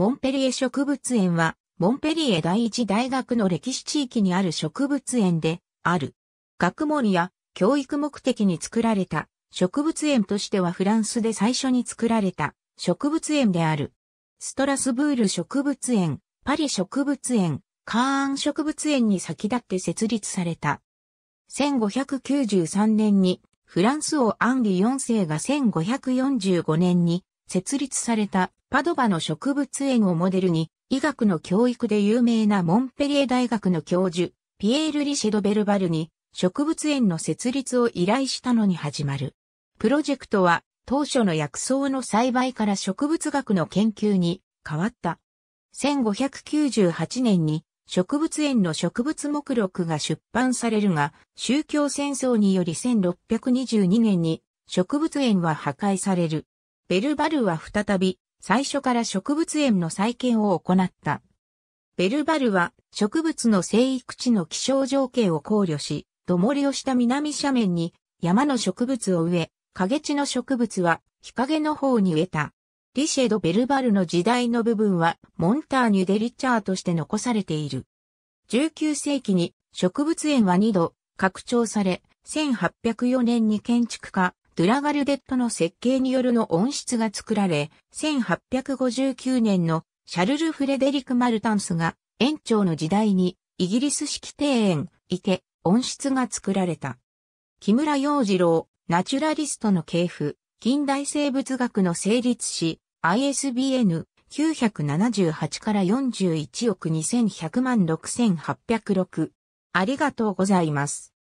モンペリエ植物園は、モンペリエ第一大学の歴史地域にある植物園で、ある。学問や教育目的に作られた植物園としてはフランスで最初に作られた植物園である。ストラスブール植物園、パリ植物園、カーン植物園に先立って設立された。1593年にフランス王アンリ4世が1545年に設立されたパドバの植物園をモデルに、医学の教育で有名なモンペリエ大学の教授、ピエール・リシェド・ベルバルに、植物園の設立を依頼したのに始まる。プロジェクトは、当初の薬草の栽培から植物学の研究に変わった。1598年に植物園の植物目録が出版されるが、宗教戦争により1622年に植物園は破壊される。ベルバルは再び最初から植物園の再建を行った。ベルバルは植物の生育地の気象条件を考慮し、土盛りをした南斜面に山の植物を植え、影地の植物は日陰の方に植えた。リシェド・ベルバルの時代の部分はモンターニュ・デ・リッチャーとして残されている。19世紀に植物園は2度拡張され、1804年に建築家ドゥラガルデットの設計によるの音質が作られ、1859年のシャルル・フレデリク・マルタンスが園長の時代にイギリス式庭園、池、音質が作られた。木村洋次郎、ナチュラリストの系譜、近代生物学の成立史、ISBN 978から41億2100万6806。ありがとうございます。